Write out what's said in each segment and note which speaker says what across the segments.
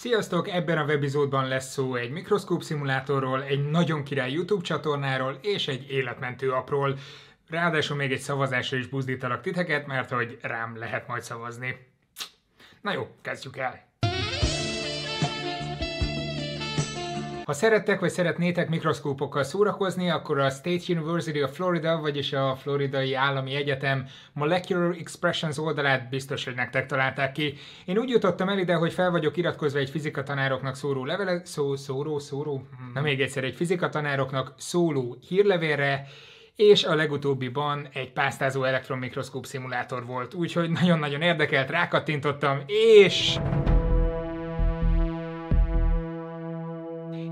Speaker 1: Sziasztok! Ebben a webizódban lesz szó egy mikroszkóp szimulátorról, egy nagyon király YouTube csatornáról és egy életmentő apról. Ráadásul még egy szavazásra is buzdítalak titeket, mert hogy rám lehet majd szavazni. Na jó, kezdjük el! Ha szerettek vagy szeretnétek mikroszkópokkal szórakozni, akkor a State University of Florida, vagyis a Floridai Állami Egyetem Molecular Expressions oldalát biztos, hogy nektek találták ki. Én úgy jutottam el ide, hogy fel vagyok iratkozva egy fizikatanároknak szóró levele, szó, szóró, szóró, na még egyszer, egy fizikatanároknak szóló hírlevélre, és a legutóbbiban egy pásztázó elektronmikroszkóp szimulátor volt, úgyhogy nagyon-nagyon érdekelt, rákattintottam, és...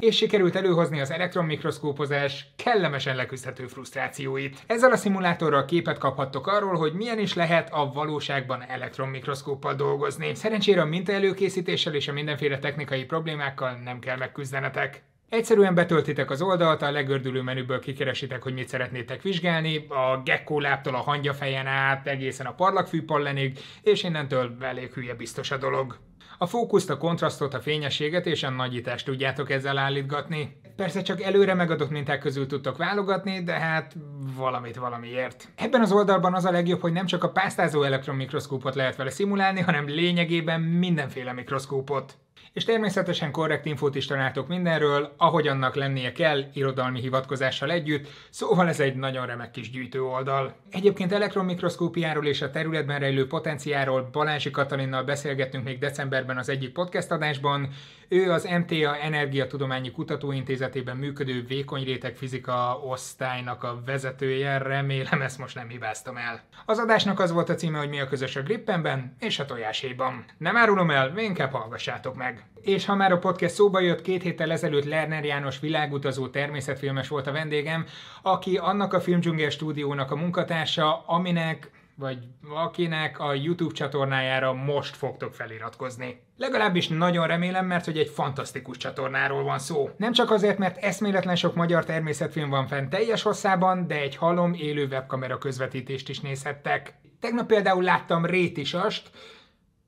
Speaker 1: és sikerült előhozni az elektronmikroszkópozás kellemesen leküzdhető frusztrációit. Ezzel a szimulátorral képet kaphattok arról, hogy milyen is lehet a valóságban elektronmikroszkóppal dolgozni. Szerencsére a minta előkészítéssel és a mindenféle technikai problémákkal nem kell megküzdenetek. Egyszerűen betöltitek az oldalt, a legördülő menüből kikeresitek, hogy mit szeretnétek vizsgálni, a gekkó láptól a hangya fejen át, egészen a parlagfűpallenig, és innentől elég hülye biztos a dolog. A fókuszt, a kontrasztot, a fényességet és a nagyítást tudjátok ezzel állítgatni. Persze csak előre megadott minták közül tudtok válogatni, de hát valamit valamiért. Ebben az oldalban az a legjobb, hogy nem csak a pásztázó elektronmikroszkópot lehet vele szimulálni, hanem lényegében mindenféle mikroszkópot és természetesen korrekt infót is találtok mindenről, ahogy annak lennie kell, irodalmi hivatkozással együtt, szóval ez egy nagyon remek kis gyűjtő oldal. Egyébként elektronmikroszkópiáról és a területben rejlő potenciáról Balázsi Katalinnal beszélgettünk még decemberben az egyik podcast adásban. Ő az MTA Energiatudományi Kutatóintézetében működő vékony réteg fizika osztálynak a vezetője, remélem ezt most nem hibáztam el. Az adásnak az volt a címe, hogy mi a közös a Grippenben és a tojáséban. Nem árulom el, inkább hallgassátok meg! meg. És ha már a podcast szóba jött, két héttel ezelőtt Lerner János világutazó természetfilmes volt a vendégem, aki annak a Filmdzsungel stúdiónak a munkatársa, aminek vagy akinek a YouTube csatornájára most fogtok feliratkozni. Legalábbis nagyon remélem, mert hogy egy fantasztikus csatornáról van szó. Nem csak azért, mert eszméletlen sok magyar természetfilm van fent teljes hosszában, de egy halom élő webkamera közvetítést is nézhettek. Tegnap például láttam réti sast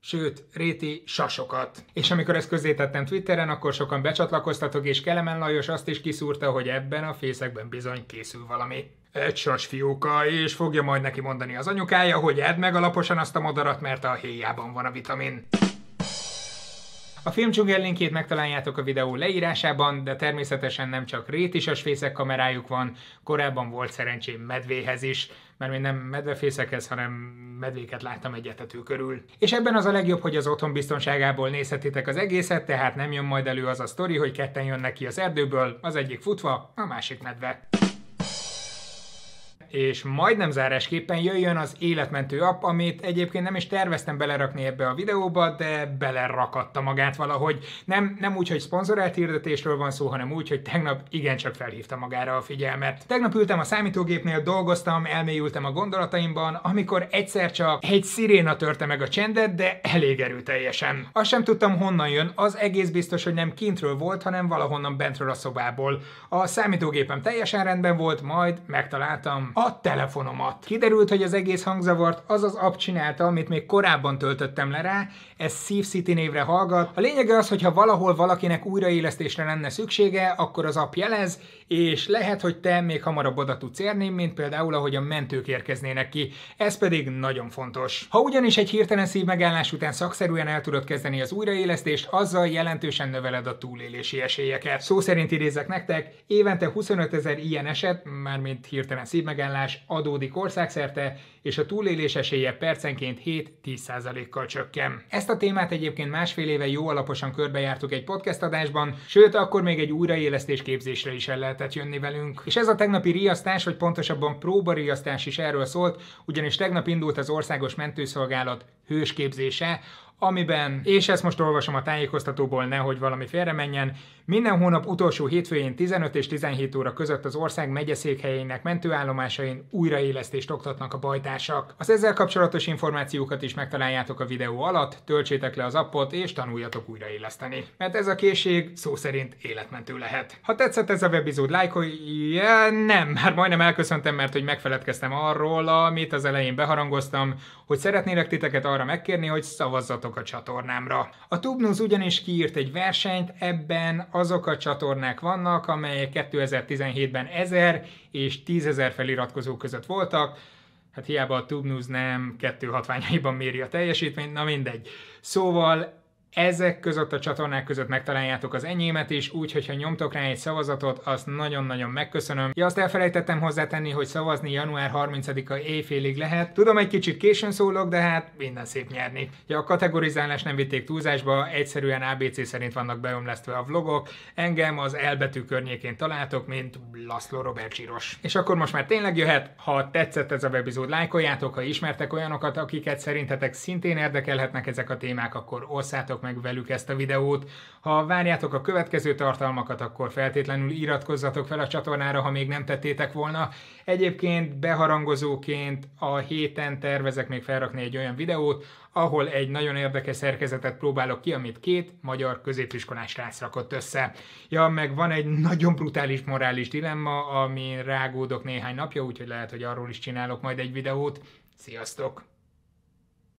Speaker 1: sőt, réti sasokat. És amikor ezt közzétettem Twitteren, akkor sokan becsatlakoztatok, és Kelemen Lajos azt is kiszúrta, hogy ebben a fészekben bizony készül valami. Egy sas fiúka, és fogja majd neki mondani az anyukája, hogy edd meg alaposan azt a madarat, mert a héjában van a vitamin. A filmdzsungel linkjét megtaláljátok a videó leírásában, de természetesen nem csak rétisas fészek kamerájuk van, korábban volt szerencsém medvéhez is, mert mi nem medvefészekhez, hanem medvéket láttam egy etető körül. És ebben az a legjobb, hogy az otthon biztonságából nézhetitek az egészet, tehát nem jön majd elő az a sztori, hogy ketten jönnek ki az erdőből, az egyik futva, a másik medve és majdnem zárásképpen jöjjön az életmentő app, amit egyébként nem is terveztem belerakni ebbe a videóba, de belerakatta magát valahogy. Nem, nem úgy, hogy szponzorált hirdetésről van szó, hanem úgy, hogy tegnap igencsak felhívta magára a figyelmet. Tegnap ültem a számítógépnél, dolgoztam, elmélyültem a gondolataimban, amikor egyszer csak egy sziréna törte meg a csendet, de elég erőteljesen. Azt sem tudtam honnan jön, az egész biztos, hogy nem kintről volt, hanem valahonnan bentről a szobából. A számítógépem teljesen rendben volt, majd megtaláltam a telefonomat. Kiderült, hogy az egész hangzavart az az app csinálta, amit még korábban töltöttem le rá, ez Thief City névre hallgat. A lényege az, hogy ha valahol valakinek újraélesztésre lenne szüksége, akkor az app jelez, és lehet, hogy te még hamarabb oda tudsz érni, mint például ahogy a mentők érkeznének ki. Ez pedig nagyon fontos. Ha ugyanis egy hirtelen szívmegállás után szakszerűen el tudod kezdeni az újraélesztést, azzal jelentősen növeled a túlélési esélyeket. Szó szerint idézek nektek, évente 25 ezer ilyen eset, mármint hirtelen szívmegállás, ajánlás adódik országszerte, és a túlélés esélye percenként 7-10%-kal csökken. Ezt a témát egyébként másfél éve jó alaposan körbejártuk egy podcast adásban, sőt akkor még egy újraélesztés képzésre is el lehetett jönni velünk. És ez a tegnapi riasztás, vagy pontosabban próbariasztás is erről szólt, ugyanis tegnap indult az országos mentőszolgálat hősképzése, amiben, és ezt most olvasom a tájékoztatóból, nehogy valami félre menjen, minden hónap utolsó hétfőjén 15 és 17 óra között az ország megyeszékhelyének mentőállomásain újraélesztést oktatnak a bajtársak. Az ezzel kapcsolatos információkat is megtaláljátok a videó alatt, töltsétek le az appot és tanuljatok újraéleszteni. Mert ez a készség szó szerint életmentő lehet. Ha tetszett ez a webizód, lájkolj... Ja, nem, már majdnem elköszöntem, mert hogy megfeledkeztem arról, amit az elején beharangoztam, hogy szeretnélek titeket arra arra megkérni, hogy szavazzatok a csatornámra. A Tubnus ugyanis kiírt egy versenyt, ebben azok a csatornák vannak, amelyek 2017-ben 1000 és 10.000 feliratkozó között voltak, hát hiába a Tubnus nem kettő hatványaiban méri a teljesítményt, na mindegy. Szóval ezek között a csatornák között megtaláljátok az enyémet is, úgyhogy ha nyomtok rá egy szavazatot, azt nagyon-nagyon megköszönöm. Ja, azt elfelejtettem hozzátenni, hogy szavazni január 30-a éjfélig lehet. Tudom, egy kicsit későn szólok, de hát minden szép nyerni. Ja, a kategorizálás nem vitték túlzásba, egyszerűen ABC szerint vannak beömlesztve a vlogok. Engem az elbetű környékén találtok, mint Laszlo Robert Zsíros. És akkor most már tényleg jöhet, ha tetszett ez a webizód, lájkoljátok, ha ismertek olyanokat, akiket szerintetek szintén érdekelhetnek ezek a témák, akkor osszátok osszátok meg velük ezt a videót. Ha várjátok a következő tartalmakat, akkor feltétlenül iratkozzatok fel a csatornára, ha még nem tettétek volna. Egyébként beharangozóként a héten tervezek még felrakni egy olyan videót, ahol egy nagyon érdekes szerkezetet próbálok ki, amit két magyar középiskolás srác rakott össze. Ja, meg van egy nagyon brutális morális dilemma, amin rágódok néhány napja, úgyhogy lehet, hogy arról is csinálok majd egy videót. Sziasztok!